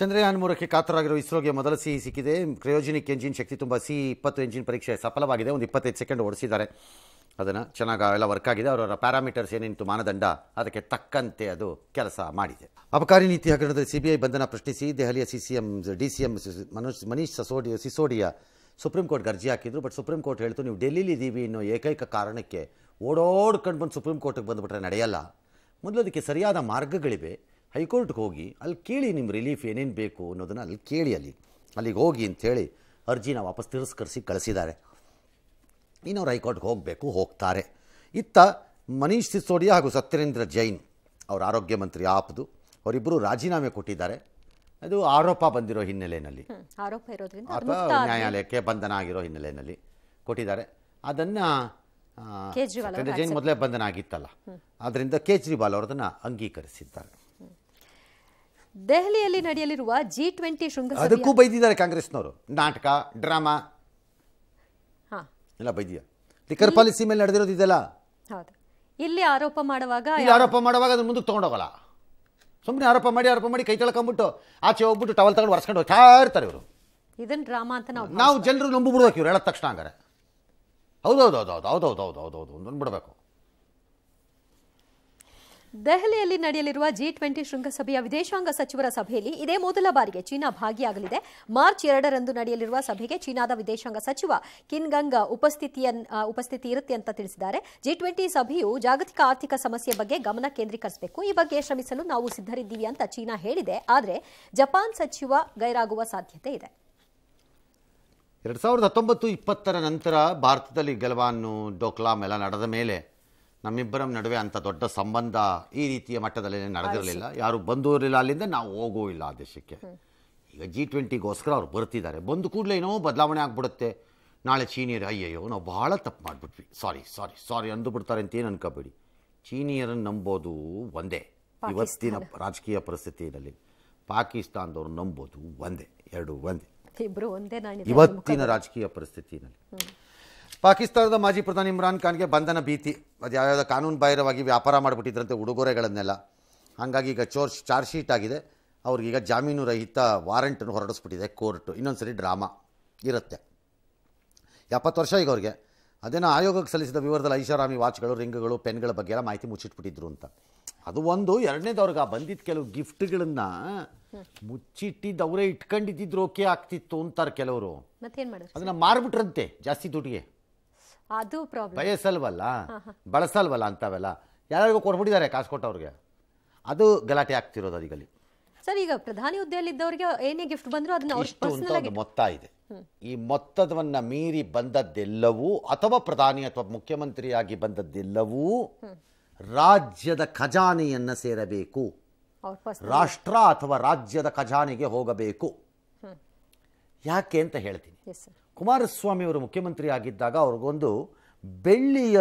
ಚಂದ್ರಯಾನ್ ಮೂರಕ್ಕೆ ಕಾತರಾಗಿರೋ ಇಸ್ರೋಗೆ ಮೊದಲ ಸಿಹಿ ಸಿಕ್ಕಿದೆ ಕ್ರಯೋಜನಿಕ್ ಎಂಜಿನ್ ಶಕ್ತಿ ತುಂಬ ಸಿ ಇಪ್ಪತ್ತು ಎಂಜಿನ್ ಪರೀಕ್ಷೆ ಸಫಲವಾಗಿದೆ ಒಂದು ಇಪ್ಪತ್ತೈದು ಸೆಕೆಂಡ್ ಓಡಿಸಿದ್ದಾರೆ ಅದನ್ನು ಚೆನ್ನಾಗಿ ಎಲ್ಲ ವರ್ಕ್ ಆಗಿದೆ ಅವರವರ ಪ್ಯಾರಾಮೀಟರ್ಸ್ ಏನೇನು ಮಾನದಂಡ ಅದಕ್ಕೆ ತಕ್ಕಂತೆ ಅದು ಕೆಲಸ ಮಾಡಿದೆ ಅಬಕಾರಿ ನೀತಿ ಹಗರಣದಲ್ಲಿ ಸಿಬಿಐ ಬಂಧನ ಪ್ರಶ್ನಿಸಿ ದೆಹಲಿಯ C C M D C M Manoj Manish ಸಸೋಡಿ ಸಿಸೋಡಿಯಾ ಸುಪ್ರೀಂ ಕೋರ್ಟ್ ಅರ್ಜಿ ಹಾಕಿದ್ರು ಬಟ್ ಸುಪ್ರೀಂ ಕೋರ್ಟ್ ಹೇಳ್ತು ನೀವು ಡೆಲ್ಲಿಲಿ ಇದ್ದೀವಿ ಅನ್ನೋ ಏಕೈಕ ಕಾರಣಕ್ಕೆ ಓಡೋಡ್ಕೊಂಡು ಬಂದು ಸುಪ್ರೀಂ ಕೋರ್ಟಿಗೆ ಬಂದುಬಿಟ್ರೆ ನಡೆಯಲ್ಲ ಮೊದಲು ಅದಕ್ಕೆ ಸರಿಯಾದ ಮಾರ್ಗಗಳಿವೆ ಹೈಕೋರ್ಟ್ಗೆ ಹೋಗಿ ಅಲ್ಲಿ ಕೇಳಿ ನಿಮ್ಮ ರಿಲೀಫ್ ಏನೇನು ಬೇಕು ಅನ್ನೋದನ್ನು ಅಲ್ಲಿ ಕೇಳಿ ಅಲ್ಲಿ ಅಲ್ಲಿಗೆ ಹೋಗಿ ಅಂಥೇಳಿ ಅರ್ಜಿನ ವಾಪಸ್ ತಿರಸ್ಕರಿಸಿ ಕಳಿಸಿದ್ದಾರೆ ಇನ್ನವ್ರು ಹೈಕೋರ್ಟ್ಗೆ ಹೋಗಬೇಕು ಹೋಗ್ತಾರೆ ಇತ್ತ ಮನೀಶ್ ಸಿಸೋಡಿಯಾ ಹಾಗೂ ಸತ್ಯೇಂದ್ರ ಜೈನ್ ಅವ್ರ ಆರೋಗ್ಯ ಮಂತ್ರಿ ಆಪ್ದು ಅವರಿಬ್ಬರು ರಾಜೀನಾಮೆ ಕೊಟ್ಟಿದ್ದಾರೆ ಅದು ಆರೋಪ ಬಂದಿರೋ ಹಿನ್ನೆಲೆಯಲ್ಲಿ ಆರೋಪ ಇರೋದ್ರಿಂದ ನ್ಯಾಯಾಲಯಕ್ಕೆ ಬಂಧನ ಆಗಿರೋ ಹಿನ್ನೆಲೆಯಲ್ಲಿ ಕೊಟ್ಟಿದ್ದಾರೆ ಅದನ್ನು ಸತ್ಯೇಂದ್ರ ಜೈನ್ ಮೊದಲೇ ಬಂಧನ ಆಗಿತ್ತಲ್ಲ ಆದ್ದರಿಂದ ಕೇಜ್ರಿವಾಲ್ ಅವ್ರದನ್ನು ಅಂಗೀಕರಿಸಿದ್ದಾರೆ ದೆಹಲಿಯಲ್ಲಿ ನಡೆಯಲಿರುವ ಜಿ ಟ್ವೆಂಟಿ ಶೃಂಗ ಅದಕ್ಕೂ ಬೈದಿದ್ದಾರೆ ಕಾಂಗ್ರೆಸ್ನವರು ನಾಟಕ ಡ್ರಾಮಾ ಎಲ್ಲ ಬೈದಿಯ ಲಿಕರ್ ಪಾಲಿಸಿ ಮೇಲೆ ನಡೆದಿರೋದು ಹೌದು ಇಲ್ಲಿ ಆರೋಪ ಮಾಡುವಾಗ ಆರೋಪ ಮಾಡುವಾಗ ಅದನ್ನ ಮುಂದಕ್ಕೆ ತಗೊಂಡೋಗಲ್ಲ ಸುಮ್ಮನೆ ಆರೋಪ ಮಾಡಿ ಆರೋಪ ಮಾಡಿ ಕೈ ತೊಳ್ಕೊಂಬಿಟ್ಟು ಆಚೆ ಹೋಗ್ಬಿಟ್ಟು ಟವಲ್ ತಗೊಂಡು ಒರೆಸ್ಕೊಂಡು ಹೋಗ್ತಾ ಇರ್ತಾರೆ ಇವರು ಇದನ್ನ ಡ್ರಾಮಾ ಅಂತ ನಾವು ನಾವು ಜನರು ನಂಬಿಬಿಡ್ಬೇಕು ಇವ್ರು ಹೇಳಿದ ತಕ್ಷಣ ಹಂಗಾರೆ ಹೌದೌದು ಹೌದು ಹೌದು ಹೌದು ಹೌದು ಹೌದು ಹೌದು ಹೌದು ಬಿಡಬೇಕು ದೆಹಲಿಯಲ್ಲಿ ನಡೆಯಲಿರುವ ಜಿ ಟ್ವೆಂಟಿ ಶೃಂಗಸಭೆಯ ವಿದೇಶಾಂಗ ಸಚಿವರ ಸಭೆಯಲ್ಲಿ ಇದೇ ಮೊದಲ ಬಾರಿಗೆ ಚೀನಾ ಭಾಗಿಯಾಗಲಿದೆ ಮಾರ್ಚ್ ಎರಡರಂದು ನಡೆಯಲಿರುವ ಸಭೆಗೆ ಚೀನಾದ ವಿದೇಶಾಂಗ ಸಚಿವ ಕಿನ್ಗಂಗ್ ಉಪಸ್ಥಿತಿಯ ಉಪಸ್ಥಿತಿ ಇರುತ್ತೆ ಅಂತ ತಿಳಿಸಿದ್ದಾರೆ ಜಿ ಟ್ವೆಂಟಿ ಸಭೆಯು ಜಾಗತಿಕ ಆರ್ಥಿಕ ಸಮಸ್ಯೆ ಬಗ್ಗೆ ಗಮನ ಕೇಂದ್ರೀಕರಿಸಬೇಕು ಈ ಬಗ್ಗೆ ಶ್ರಮಿಸಲು ನಾವು ಸಿದ್ಧರಿದ್ದೀವಿ ಅಂತ ಚೀನಾ ಹೇಳಿದೆ ಆದರೆ ಜಪಾನ್ ಸಚಿವ ಗೈರಾಗುವ ಸಾಧ್ಯತೆ ಇದೆ ಎರಡು ಸಾವಿರದ ಹತ್ತೊಂಬತ್ತು ಇಪ್ಪತ್ತರ ನಂತರ ಭಾರತದಲ್ಲಿ ಗೆಲವಾನ್ ಡೋಕ್ಲಾಮ್ ಎಲ್ಲ ನಡೆದ ಮೇಲೆ ನಮ್ಮಿಬ್ಬರ ನಡುವೆ ಅಂಥ ದೊಡ್ಡ ಸಂಬಂಧ ಈ ರೀತಿಯ ಮಟ್ಟದಲ್ಲಿ ನಡೆದಿರಲಿಲ್ಲ ಯಾರು ಇರಲಿಲ್ಲ ಅಲ್ಲಿಂದ ನಾವು ಹೋಗೋ ಇಲ್ಲ ಆ ದೇಶಕ್ಕೆ ಈಗ ಜಿ ಟ್ವೆಂಟಿಗೋಸ್ಕರ ಅವ್ರು ಬರ್ತಿದ್ದಾರೆ ಬಂದು ಕೂಡಲೇ ಏನೋ ಬದಲಾವಣೆ ಆಗಿಬಿಡುತ್ತೆ ನಾಳೆ ಚೀನಿಯರು ಅಯ್ಯಯ್ಯೋ ನಾವು ಭಾಳ ತಪ್ಪು ಮಾಡಿಬಿಟ್ವಿ ಸಾರಿ ಸಾರಿ ಸಾರಿ ಅಂದುಬಿಡ್ತಾರೆ ಅಂತ ಏನು ಅನ್ಕೋಬೇಡಿ ಚೀನಿಯರನ್ನು ನಂಬೋದು ಒಂದೇ ಇವತ್ತಿನ ರಾಜಕೀಯ ಪರಿಸ್ಥಿತಿಯಲ್ಲಿ ಪಾಕಿಸ್ತಾನದವ್ರು ನಂಬೋದು ಒಂದೇ ಎರಡು ಒಂದೇ ಒಂದೇ ಇವತ್ತಿನ ರಾಜಕೀಯ ಪರಿಸ್ಥಿತಿಯಲ್ಲಿ ಪಾಕಿಸ್ತಾನದ ಮಾಜಿ ಪ್ರಧಾನಿ ಇಮ್ರಾನ್ ಖಾನ್ಗೆ ಬಂಧನ ಭೀತಿ ಅದು ಯಾವ್ಯಾವ ಕಾನೂನು ಬಾಹಿರವಾಗಿ ವ್ಯಾಪಾರ ಮಾಡಿಬಿಟ್ಟಿದ್ರಂತೆ ಉಡುಗೊರೆಗಳನ್ನೆಲ್ಲ ಹಾಗಾಗಿ ಈಗ ಚೋರ್ ಚಾರ್ಜ್ ಶೀಟ್ ಆಗಿದೆ ಅವ್ರಿಗೀಗ ಜಾಮೀನು ರಹಿತ ವಾರಂಟನ್ನು ಹೊರಡಿಸ್ಬಿಟ್ಟಿದೆ ಕೋರ್ಟು ಇನ್ನೊಂದು ಸರಿ ಡ್ರಾಮಾ ಇರುತ್ತೆ ಎಪ್ಪತ್ತು ವರ್ಷ ಈಗ ಅವ್ರಿಗೆ ಅದೇನು ಆಯೋಗಕ್ಕೆ ಸಲ್ಲಿಸಿದ ವಿವರದಲ್ಲಿ ಐಷಾರಾಮಿ ವಾಚ್ಗಳು ರಿಂಗ್ಗಳು ಪೆನ್ಗಳ ಬಗ್ಗೆ ಎಲ್ಲ ಮಾಹಿತಿ ಮುಚ್ಚಿಟ್ಬಿಟ್ಟಿದ್ರು ಅಂತ ಅದು ಒಂದು ಎರಡನೇದು ಅವ್ರಿಗೆ ಆ ಬಂದಿದ್ದ ಕೆಲವು ಗಿಫ್ಟ್ಗಳನ್ನು ಮುಚ್ಚಿಟ್ಟಿದ್ದು ಅವರೇ ಇಟ್ಕೊಂಡಿದ್ದಿದ್ರು ಓಕೆ ಆಗ್ತಿತ್ತು ಅಂತಾರೆ ಕೆಲವರು ಅದನ್ನ ಮಾರ್ಬಿಟ್ರಂತೆ ಜಾಸ್ತಿ ದುಡ್ಡಿಗೆ ಅದು ಪ್ರಾಬ್ಲಮ್ ಬಯಸಲ್ವಲ್ಲ ಬಳಸಲ್ವಲ್ಲ ಅಂತವೆಲ್ಲ ಯಾರಿಗೂ ಕೊಟ್ಬಿಟ್ಟಿದ್ದಾರೆ ಕಾಸು ಕೊಟ್ಟವ್ರಿಗೆ ಅದು ಗಲಾಟೆ ಆಗ್ತಿರೋದು ಅದಿಗಲ್ಲಿ ಸರ್ ಈಗ ಪ್ರಧಾನಿ ಹುದ್ದೆಯಲ್ಲಿದ್ದವರಿಗೆ ಏನೇ ಗಿಫ್ಟ್ ಬಂದರೂ ಅದನ್ನ ಒಂದು ಮೊತ್ತ ಇದೆ ಈ ಮೊತ್ತದವನ್ನ ಮೀರಿ ಬಂದದ್ದೆಲ್ಲವೂ ಅಥವಾ ಪ್ರಧಾನಿ ಅಥವಾ ಮುಖ್ಯಮಂತ್ರಿಯಾಗಿ ಬಂದದ್ದೆಲ್ಲವೂ ರಾಜ್ಯದ ಖಜಾನೆಯನ್ನ ಸೇರಬೇಕು ರಾಷ್ಟ್ರ ಅಥವಾ ರಾಜ್ಯದ ಖಜಾನೆಗೆ ಹೋಗಬೇಕು ಯಾಕೆ ಅಂತ ಹೇಳ್ತೀನಿ ಕುಮಾರಸ್ವಾಮಿಯವರು ಮುಖ್ಯಮಂತ್ರಿ ಆಗಿದ್ದಾಗ ಅವ್ರಿಗೊಂದು ಬೆಳ್ಳಿಯ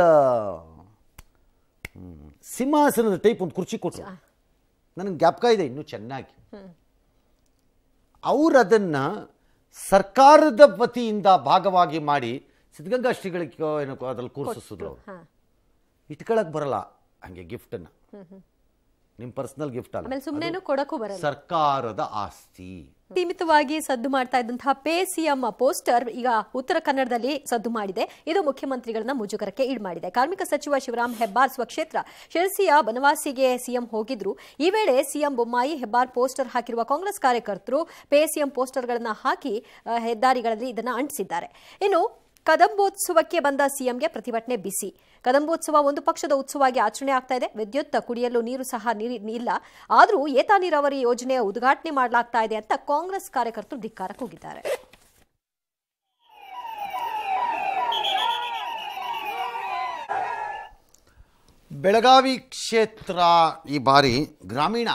ಸಿಂಹಾಸನದ ಟೈಪ್ ಒಂದು ಕುರ್ಚಿ ಕೊಟ್ಟರು ನನಗೆ ಜ್ಞಾಪಕ ಇದೆ ಇನ್ನೂ ಚೆನ್ನಾಗಿ ಅವರು ಅದನ್ನು ಸರ್ಕಾರದ ವತಿಯಿಂದ ಭಾಗವಾಗಿ ಮಾಡಿ ಸಿದ್ಧಗಂಗಾ ಶ್ರೀಗಳಿಗೆ ಏನಕ್ಕೋ ಅದ್ರಲ್ಲಿ ಕೂರಿಸಿದ್ರು ಇಟ್ಕೊಳ್ಳೋಕೆ ಬರಲ್ಲ ಹಂಗೆ ಗಿಫ್ಟನ್ನು ನಿಮ್ ಪರ್ಸನಲ್ ಗಿಫ್ಟ್ ಅಲ್ಲ ಸುಮ್ಮನೆ ಕೊಡಕ್ಕೂ ಬರಲ್ಲ ಸರ್ಕಾರದ ಆಸ್ತಿ ಸೀಮಿತವಾಗಿ ಸದ್ದು ಮಾಡ್ತಾ ಇದ್ದಂತಹ ಪೇ ಸಿಎಂ ಪೋಸ್ಟರ್ ಈಗ ಉತ್ತರ ಕನ್ನಡದಲ್ಲಿ ಸದ್ದು ಮಾಡಿದೆ ಇದು ಮುಖ್ಯಮಂತ್ರಿಗಳನ್ನ ಮುಜುಗರಕ್ಕೆ ಈಡ್ ಮಾಡಿದೆ ಕಾರ್ಮಿಕ ಸಚಿವ ಶಿವರಾಮ್ ಹೆಬ್ಬಾರ್ ಸ್ವಕ್ಷೇತ್ರ ಶಿರಸಿಯ ಬನವಾಸಿಗೆ ಸಿಎಂ ಹೋಗಿದ್ರು ಈ ವೇಳೆ ಸಿಎಂ ಬೊಮ್ಮಾಯಿ ಹೆಬ್ಬಾರ್ ಪೋಸ್ಟರ್ ಹಾಕಿರುವ ಕಾಂಗ್ರೆಸ್ ಕಾರ್ಯಕರ್ತರು ಪೇ ಸಿಎಂ ಗಳನ್ನ ಹಾಕಿ ಹೆದ್ದಾರಿಗಳಲ್ಲಿ ಇದನ್ನ ಅಂಟಿಸಿದ್ದಾರೆ ಇನ್ನು ಕದಂಬೋತ್ಸವಕ್ಕೆ ಬಂದ ಸಿಎಂಗೆ ಪ್ರತಿಭಟನೆ ಬಿಸಿ ಕದಂಬೋತ್ಸವ ಒಂದು ಪಕ್ಷದ ಉತ್ಸವವಾಗಿ ಆಚರಣೆ ಆಗ್ತಾ ಇದೆ ವಿದ್ಯುತ್ ಕುಡಿಯಲು ನೀರು ಸಹ ಇಲ್ಲ ಆದರೂ ಏತ ನೀರಾವರಿ ಯೋಜನೆಯ ಉದ್ಘಾಟನೆ ಮಾಡಲಾಗ್ತಾ ಇದೆ ಅಂತ ಕಾಂಗ್ರೆಸ್ ಕಾರ್ಯಕರ್ತರು ಧಿಕ್ಕಾರ ಕೂಗಿದ್ದಾರೆ ಬೆಳಗಾವಿ ಕ್ಷೇತ್ರ ಈ ಬಾರಿ ಗ್ರಾಮೀಣ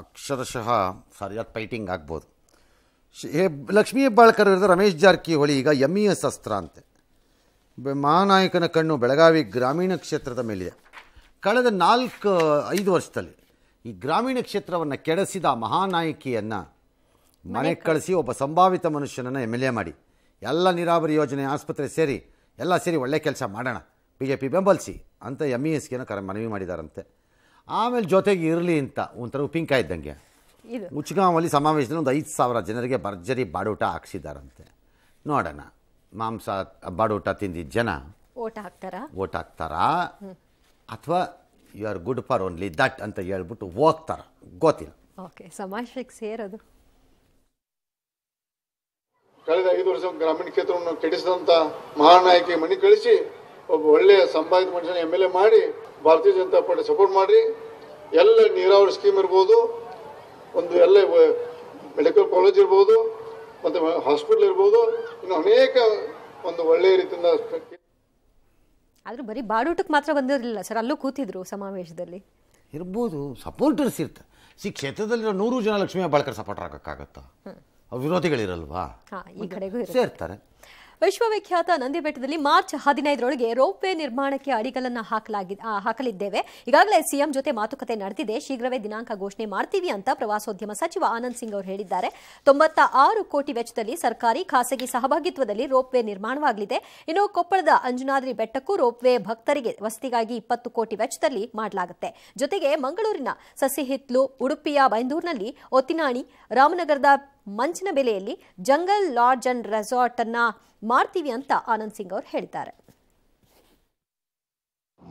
ಅಕ್ಷರಶಃ ಸರಿಯಾದ ಪೈಟಿಂಗ್ ಆಗ್ಬೋದು ಲಕ್ಷ್ಮೀ ಹೆಬ್ಬಾಳ್ಕರ್ ರಮೇಶ್ ಜಾರಕಿಹೊಳಿ ಈಗ ಎಮ್ಮಿ ಅಸ್ತ್ರ e ಅಂತೆ ಮಹಾನಾಯಕನ ಕಣ್ಣು ಬೆಳಗಾವಿ ಗ್ರಾಮೀಣ ಕ್ಷೇತ್ರದ ಮೇಲಿದೆ ಕಳೆದ ನಾಲ್ಕು ಐದು ವರ್ಷದಲ್ಲಿ ಈ ಗ್ರಾಮೀಣ ಕ್ಷೇತ್ರವನ್ನು ಕೆಡಿಸಿದ ಮಹಾನಾಯಕಿಯನ್ನು ಮನೆ ಕಳಿಸಿ ಒಬ್ಬ ಸಂಭಾವಿತ ಮನುಷ್ಯನನ್ನು ಎಮ್ ಎಲ್ ಎ ಮಾಡಿ ಎಲ್ಲ ನೀರಾವರಿ ಯೋಜನೆ ಆಸ್ಪತ್ರೆ ಸೇರಿ ಎಲ್ಲ ಸೇರಿ ಒಳ್ಳೆ ಕೆಲಸ ಮಾಡೋಣ ಬಿ ಜೆ ಪಿ ಬೆಂಬಲಿಸಿ ಅಂತ ಎಮ್ ಇ ಎಸ್ಗೆನ ಕರೆ ಮನವಿ ಮಾಡಿದಾರಂತೆ ಆಮೇಲೆ ಜೊತೆಗೆ ಇರಲಿ ಅಂತ ಒಂಥರ ಉಪ್ಪಿಂಕ ಇದ್ದಂಗೆ ಉಚ್ಗಾಂವಲ್ಲಿ ಸಮಾವೇಶದಲ್ಲಿ ಒಂದು ಐದು ಸಾವಿರ ಜನರಿಗೆ ಭರ್ಜರಿ ಬಾಡೂಟ ಹಾಕ್ಸಿದ್ದಾರಂತೆ ನೋಡೋಣ ಮಾಂಸ ಊಟ ತಿಂದಿದ್ದ ಜನ ಓಟ್ ಹಾಕ್ತಾರ ಓಟ್ ಹಾಕ್ತಾರಾ ಅಥವಾ you are good for only that ಅಂತ ಹೇಳ್ಬಿಟ್ಟು ಹೋಗ್ತಾರ ಗೊತ್ತಿಲ್ಲ ಓಕೆ ಸಮಾಜಕ್ಕೆ ಸೇರೋದು ಕಳೆದ ಐದು ವರ್ಷ ಗ್ರಾಮೀಣ ಕ್ಷೇತ್ರವನ್ನು ಕೆಡಿಸಿದಂತ ಮಹಾನಾಯಕಿ ಮಣಿ ಕಳಿಸಿ ಒಬ್ಬ ಒಳ್ಳೆಯ ಸಂಪಾದಿತ ಮನುಷ್ಯನ ಎಮ್ ಎಲ್ ಎ ಮಾಡಿ ಭಾರತೀಯ ಜನತಾ ಪಾರ್ಟಿ ಸಪೋರ್ಟ್ ಮಾಡಿ ಎಲ್ಲ ನೀರಾವರಿ ಸ್ಕೀಮ್ ಇರ್ಬೋದು ಒಂದು ಎಲ್ಲ ಮೆಡಿಕಲ್ ಕಾಲೇಜ್ ಇರ್ಬೋದು ಮತ್ತೆ ಹಾಸ್ಪಿಟಲ್ ಇರ್ಬೋದು ಇನ್ನು ಅನೇಕ ಒಂದು ಒಳ್ಳೆಯ ರೀತಿಯಿಂದ ಆದರೂ ಬರೀ ಬಾಡೂಟಕ್ಕೆ ಮಾತ್ರ ಬಂದಿರಲಿಲ್ಲ ಸರ್ ಅಲ್ಲೂ ಕೂತಿದ್ರು ಸಮಾವೇಶದಲ್ಲಿ ಇರ್ಬೋದು ಸಪೋರ್ಟರ್ಸ್ ಇರ್ತಾರೆ ಸಿ ಕ್ಷೇತ್ರದಲ್ಲಿರೋ ನೂರು ಜನ ಲಕ್ಷ್ಮೀ ಬಾಳ್ಕರ್ ಸಪೋರ್ಟರ್ ಆಗೋಕ್ಕಾಗತ್ತಾ ವಿರೋಧಿಗಳಿರಲ್ವಾ ಸೇರ್ತಾರೆ ವಿಶ್ವವಿಖ್ಯಾತ ಬೆಟ್ಟದಲ್ಲಿ ಮಾರ್ಚ್ ಹದಿನೈದರೊಳಗೆ ರೋಪ್ ವೇ ನಿರ್ಮಾಣಕ್ಕೆ ಅಡಿಗಲನ್ನು ಹಾಕಲಾಗಿ ಹಾಕಲಿದ್ದೇವೆ ಈಗಾಗಲೇ ಸಿಎಂ ಜೊತೆ ಮಾತುಕತೆ ನಡೆದಿದೆ ಶೀಘ್ರವೇ ದಿನಾಂಕ ಘೋಷಣೆ ಮಾಡ್ತೀವಿ ಅಂತ ಪ್ರವಾಸೋದ್ಯಮ ಸಚಿವ ಆನಂದ್ ಸಿಂಗ್ ಅವರು ಹೇಳಿದ್ದಾರೆ ತೊಂಬತ್ತ ಆರು ಕೋಟಿ ವೆಚ್ಚದಲ್ಲಿ ಸರ್ಕಾರಿ ಖಾಸಗಿ ಸಹಭಾಗಿತ್ವದಲ್ಲಿ ರೋಪ್ ವೇ ನಿರ್ಮಾಣವಾಗಲಿದೆ ಇನ್ನು ಕೊಪ್ಪಳದ ಅಂಜನಾದ್ರಿ ಬೆಟ್ಟಕ್ಕೂ ರೋಪ್ ವೇ ಭಕ್ತರಿಗೆ ವಸತಿಗಾಗಿ ಇಪ್ಪತ್ತು ಕೋಟಿ ವೆಚ್ಚದಲ್ಲಿ ಮಾಡಲಾಗುತ್ತೆ ಜೊತೆಗೆ ಮಂಗಳೂರಿನ ಸಸಿಹಿತ್ಲು ಉಡುಪಿಯ ಬೈಂದೂರಿನಲ್ಲಿ ಒತ್ತಿನಾಣಿ ರಾಮನಗರದ ಮಂಚಿನ ಬೆಲೆಯಲ್ಲಿ ಜಂಗಲ್ ಲಾಡ್ಜ್ ಅಂಡ್ ರೆಸಾರ್ಟ್ ಅನ್ನ ಮಾಡ್ತೀವಿ ಅಂತ ಆನಂದ್ ಸಿಂಗ್ ಅವರು ಹೇಳಿದ್ದಾರೆ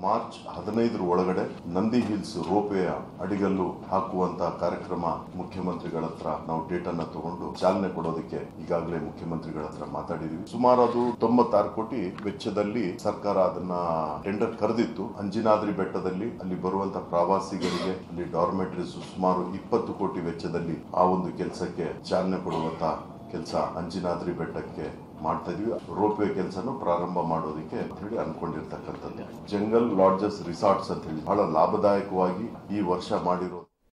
ಮಾರ್ಚ್ ಹದಿನೈದರ ಒಳಗಡೆ ನಂದಿ ಹಿಲ್ಸ್ ರೋಪೆಯ ಅಡಿಗಲ್ಲು ಹಾಕುವಂತಹ ಕಾರ್ಯಕ್ರಮ ಮುಖ್ಯಮಂತ್ರಿಗಳ ಹತ್ರ ನಾವು ಡೇಟ್ ಅನ್ನ ತಗೊಂಡು ಚಾಲನೆ ಕೊಡೋದಕ್ಕೆ ಈಗಾಗಲೇ ಮುಖ್ಯಮಂತ್ರಿಗಳ ಹತ್ರ ಮಾತಾಡಿದೀವಿ ಸುಮಾರು ಅದು ತೊಂಬತ್ತಾರು ಕೋಟಿ ವೆಚ್ಚದಲ್ಲಿ ಸರ್ಕಾರ ಅದನ್ನ ಟೆಂಡರ್ ಕರೆದಿತ್ತು ಅಂಜಿನಾದ್ರಿ ಬೆಟ್ಟದಲ್ಲಿ ಅಲ್ಲಿ ಬರುವಂತಹ ಪ್ರವಾಸಿಗರಿಗೆ ಅಲ್ಲಿ ಡಾರ್ಮೆಟ್ರೀಸ್ ಸುಮಾರು ಇಪ್ಪತ್ತು ಕೋಟಿ ವೆಚ್ಚದಲ್ಲಿ ಆ ಒಂದು ಕೆಲಸಕ್ಕೆ ಚಾಲನೆ ಕೊಡುವಂತಹ ಕೆಲಸ ಅಂಜಿನಾದ್ರಿ ಬೆಟ್ಟಕ್ಕೆ ಮಾಡ್ತಾ ಇದೀವಿ ರೋಪ್ ವೇ ಕೆಲಸನೂ ಪ್ರಾರಂಭ ಮಾಡೋದಕ್ಕೆ ಅಂತ ಹೇಳಿ ಅನ್ಕೊಂಡಿರ್ತಕ್ಕಂಥದ್ದು ಜಂಗಲ್ ಲಾಡ್ಜಸ್ ರಿಸಾರ್ಟ್ಸ್ ಅಂತ ಹೇಳಿ ಬಹಳ ಲಾಭದಾಯಕವಾಗಿ ಈ ವರ್ಷ ಮಾಡಿರೋ